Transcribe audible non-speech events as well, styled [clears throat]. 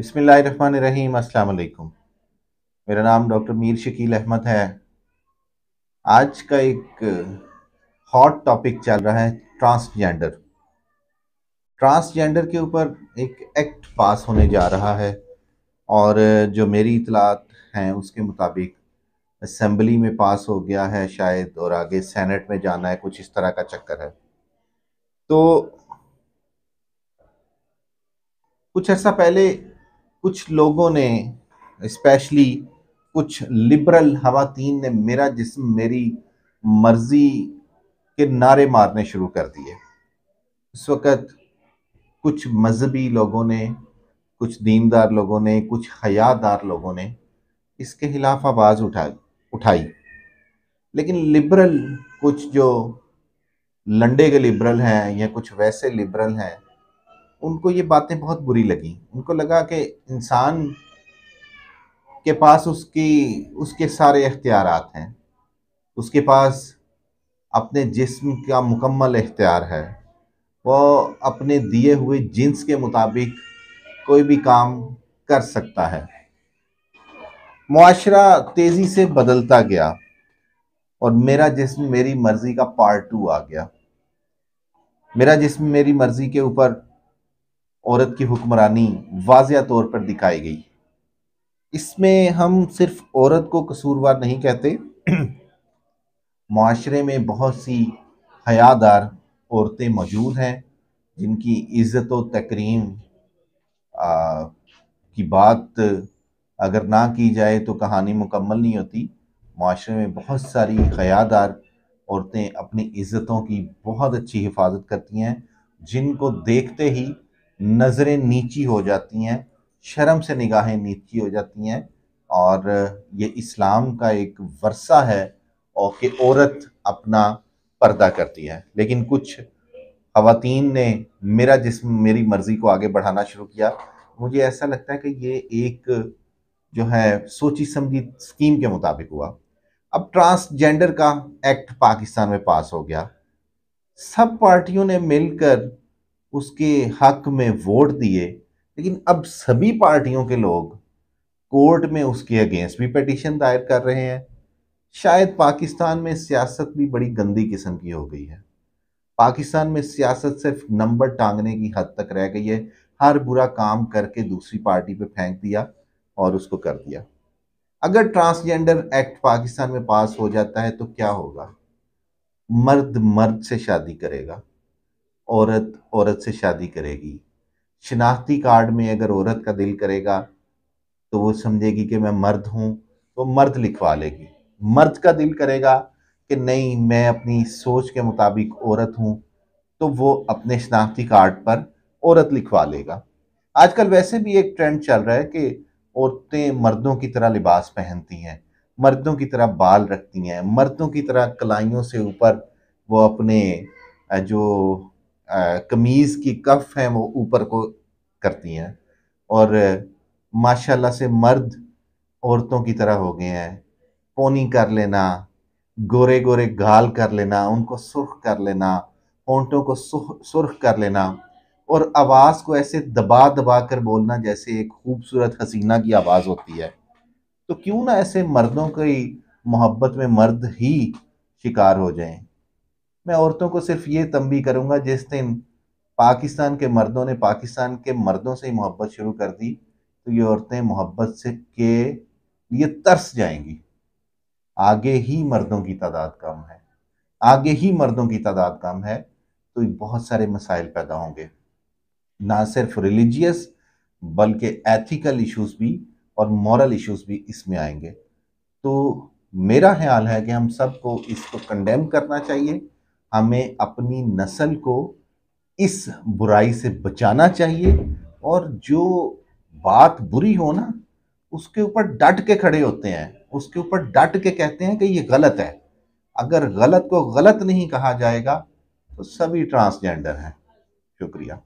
अस्सलाम अलकुम मेरा नाम डॉक्टर मीर शकील अहमद है आज का एक हॉट टॉपिक चल रहा है ट्रांसजेंडर ट्रांसजेंडर के ऊपर एक एक्ट पास होने जा रहा है और जो मेरी इतलात हैं उसके मुताबिक असम्बली में पास हो गया है शायद और आगे सेनेट में जाना है कुछ इस तरह का चक्कर है तो कुछ अर्सा पहले कुछ लोगों ने स्पेशली कुछ लिबरल खातन ने मेरा जिसम मेरी मर्जी के नारे मारने शुरू कर दिए इस वक्त कुछ मजहबी लोगों ने कुछ दीनदार लोगों ने कुछ हयादार लोगों ने इसके खिलाफ आवाज़ उठा उठाई लेकिन लिबरल कुछ जो लंडे के लिबरल हैं या कुछ वैसे लिबरल हैं उनको ये बातें बहुत बुरी लगी उनको लगा कि इंसान के पास उसकी उसके सारे अख्तियार हैं उसके पास अपने जिस्म का मुकम्मल इख्तियार है वो अपने दिए हुए जिन्स के मुताबिक कोई भी काम कर सकता है माशरा तेज़ी से बदलता गया और मेरा जिस्म मेरी मर्ज़ी का पार्ट टू आ गया मेरा जिस्म मेरी मर्ज़ी के ऊपर औरत की हुक्मरानी वाजिया तौर पर दिखाई गई इसमें हम सिर्फ औरत को कसूरवार नहीं कहते [clears throat] माशरे में बहुत सी हयादार औरतें मौजूद हैं जिनकी इज़्ज़त व तकरीम की बात अगर ना की जाए तो कहानी मुकम्मल नहीं होती माशरे में बहुत सारी हयादार औरतें अपनी इज़्ज़तों की बहुत अच्छी हिफाजत करती हैं जिनको देखते ही नज़रें नीची हो जाती हैं शर्म से निगाहें नीची हो जाती हैं और ये इस्लाम का एक वर्षा है और कि औरत अपना पर्दा करती है लेकिन कुछ खातन ने मेरा जिसम मेरी मर्ज़ी को आगे बढ़ाना शुरू किया मुझे ऐसा लगता है कि ये एक जो है सोची समझी स्कीम के मुताबिक हुआ अब ट्रांसजेंडर का एक्ट पाकिस्तान में पास हो गया सब पार्टियों ने मिलकर उसके हक में वोट दिए लेकिन अब सभी पार्टियों के लोग कोर्ट में उसके अगेंस्ट भी पटिशन दायर कर रहे हैं शायद पाकिस्तान में सियासत भी बड़ी गंदी किस्म की हो गई है पाकिस्तान में सियासत सिर्फ नंबर टांगने की हद तक रह गई है हर बुरा काम करके दूसरी पार्टी पे फेंक दिया और उसको कर दिया अगर ट्रांसजेंडर एक्ट पाकिस्तान में पास हो जाता है तो क्या होगा मर्द मर्द से शादी करेगा औरत औरत से शादी करेगी शिनाख्ती कार्ड में अगर औरत का दिल करेगा तो वो समझेगी कि मैं मर्द हूँ तो मर्द लिखवा लेगी मर्द का दिल करेगा कि नहीं मैं अपनी सोच के मुताबिक औरत हूँ तो वो अपने शनाख्ती कार्ड पर औरत लिखवा लेगा आजकल वैसे भी एक ट्रेंड चल रहा है कि औरतें मर्दों की तरह लिबास पहनती हैं मर्दों की तरह बाल रखती हैं मर्दों की तरह कलाइयों से ऊपर वो अपने जो कमीज़ की कफ हैं वो ऊपर को करती हैं और माशाल्लाह से मर्द औरतों की तरह हो गए हैं पोनी कर लेना गोरे गोरे गाल कर लेना उनको सुर्ख कर लेना ओंटों को सुर्ख कर लेना और आवाज़ को ऐसे दबा दबा कर बोलना जैसे एक खूबसूरत हसीना की आवाज़ होती है तो क्यों ना ऐसे मर्दों की मोहब्बत में मर्द ही शिकार हो जाएं मैं औरतों को सिर्फ ये तंबी करूँगा जिस दिन पाकिस्तान के मर्दों ने पाकिस्तान के मर्दों से ही मोहब्बत शुरू कर दी तो ये औरतें मोहब्बत से के लिए तरस जाएंगी आगे ही मर्दों की तादाद कम है आगे ही मर्दों की तादाद कम है तो बहुत सारे मसाइल पैदा होंगे ना सिर्फ रिलीजियस बल्कि एथिकल इश्यूज भी और मॉरल इश्यूज भी इसमें आएंगे तो मेरा ख्याल है कि हम सबको इसको कंडेम करना चाहिए हमें अपनी नस्ल को इस बुराई से बचाना चाहिए और जो बात बुरी हो ना उसके ऊपर डट के खड़े होते हैं उसके ऊपर डट के कहते हैं कि ये गलत है अगर गलत को गलत नहीं कहा जाएगा तो सभी ट्रांसजेंडर हैं शुक्रिया